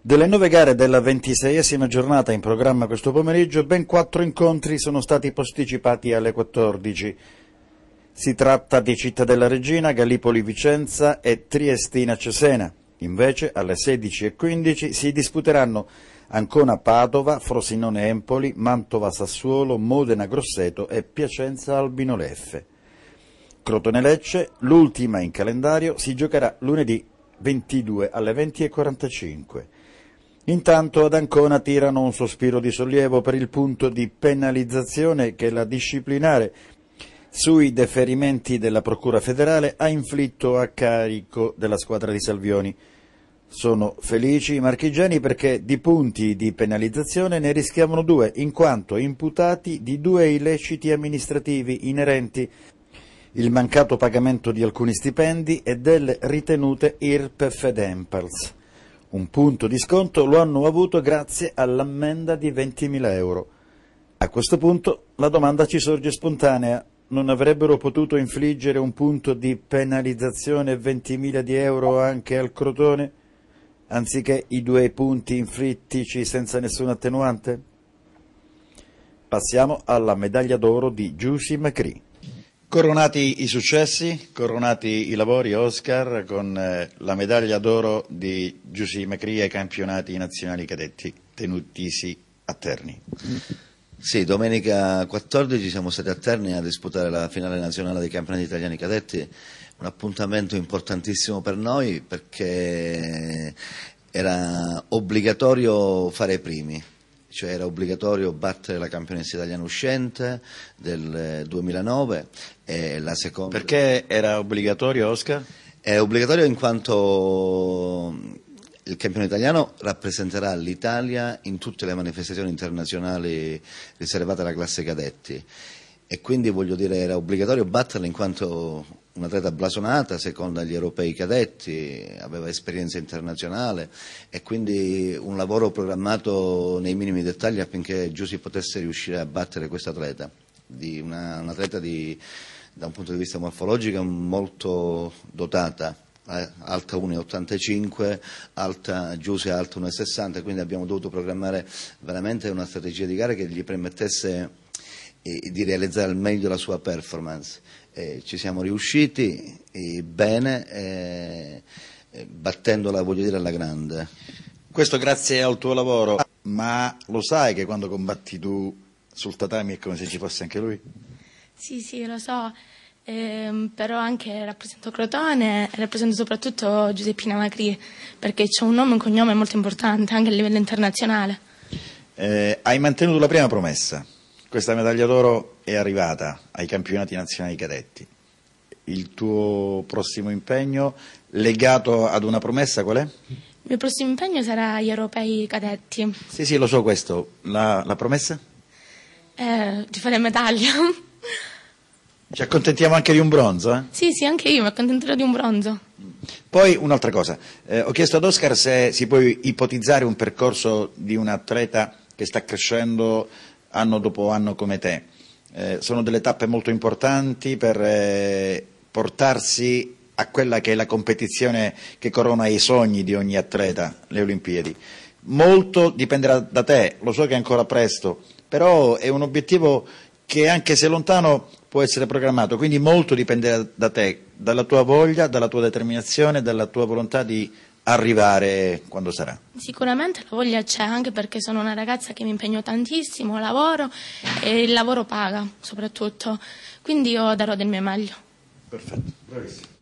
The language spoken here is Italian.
Delle nove gare della ventiseiesima giornata in programma questo pomeriggio, ben quattro incontri sono stati posticipati alle 14. Si tratta di Cittadella Regina, Gallipoli Vicenza e Triestina Cesena. Invece alle 16.15 si disputeranno Ancona Padova, Frosinone Empoli, Mantova Sassuolo, Modena Grosseto e Piacenza Albino Leffe. Crotone Lecce, l'ultima in calendario, si giocherà lunedì 22 alle 20.45. Intanto ad Ancona tirano un sospiro di sollievo per il punto di penalizzazione che la disciplinare sui deferimenti della Procura federale ha inflitto a carico della squadra di Salvioni. Sono felici i marchigiani perché di punti di penalizzazione ne rischiavano due, in quanto imputati di due illeciti amministrativi inerenti il mancato pagamento di alcuni stipendi e delle ritenute IRPEF ed EMPALS. Un punto di sconto lo hanno avuto grazie all'ammenda di 20.000 euro. A questo punto la domanda ci sorge spontanea. Non avrebbero potuto infliggere un punto di penalizzazione 20.000 di euro anche al Crotone, anziché i due punti inflittici senza nessun attenuante? Passiamo alla medaglia d'oro di Giussi McCree. Coronati i successi, coronati i lavori Oscar con eh, la medaglia d'oro di Giussi Macri ai campionati nazionali cadetti tenutisi a Terni. Sì, domenica 14 siamo stati a Terni a disputare la finale nazionale dei campionati italiani cadetti, un appuntamento importantissimo per noi perché era obbligatorio fare i primi cioè era obbligatorio battere la campionessa italiana uscente del 2009 eh, e la seconda... Perché era obbligatorio Oscar? È obbligatorio in quanto il campione italiano rappresenterà l'Italia in tutte le manifestazioni internazionali riservate alla classe cadetti e quindi voglio dire era obbligatorio batterla in quanto un'atleta blasonata, seconda agli europei cadetti, aveva esperienza internazionale e quindi un lavoro programmato nei minimi dettagli affinché Giussi potesse riuscire a battere questa atleta, di una, un'atleta di, da un punto di vista morfologico molto dotata, eh, alta 1,85, alta Giuse alta 1,60, quindi abbiamo dovuto programmare veramente una strategia di gara che gli permettesse e di realizzare al meglio la sua performance. Eh, ci siamo riusciti bene, eh, battendola voglio dire alla grande. Questo grazie al tuo lavoro, ma lo sai che quando combatti tu sul tatami è come se ci fosse anche lui? Sì, sì, lo so, eh, però anche rappresento Crotone e rappresento soprattutto Giuseppina Macri, perché c'è un nome e un cognome molto importante anche a livello internazionale. Eh, hai mantenuto la prima promessa? Questa medaglia d'oro è arrivata ai campionati nazionali cadetti. Il tuo prossimo impegno legato ad una promessa qual è? Il mio prossimo impegno sarà agli europei cadetti. Sì, sì, lo so questo. La, la promessa? Eh, di fare medaglia. Ci accontentiamo anche di un bronzo? Eh? Sì, sì, anche io mi accontenterò di un bronzo. Poi un'altra cosa, eh, ho chiesto ad Oscar se si può ipotizzare un percorso di un atleta che sta crescendo anno dopo anno come te. Eh, sono delle tappe molto importanti per eh, portarsi a quella che è la competizione che corona i sogni di ogni atleta, le Olimpiadi. Molto dipenderà da te, lo so che è ancora presto, però è un obiettivo che anche se lontano può essere programmato, quindi molto dipenderà da te, dalla tua voglia, dalla tua determinazione, dalla tua volontà di arrivare quando sarà? Sicuramente la voglia c'è, anche perché sono una ragazza che mi impegno tantissimo, lavoro e il lavoro paga soprattutto, quindi io darò del mio meglio. Perfetto, bravissimo.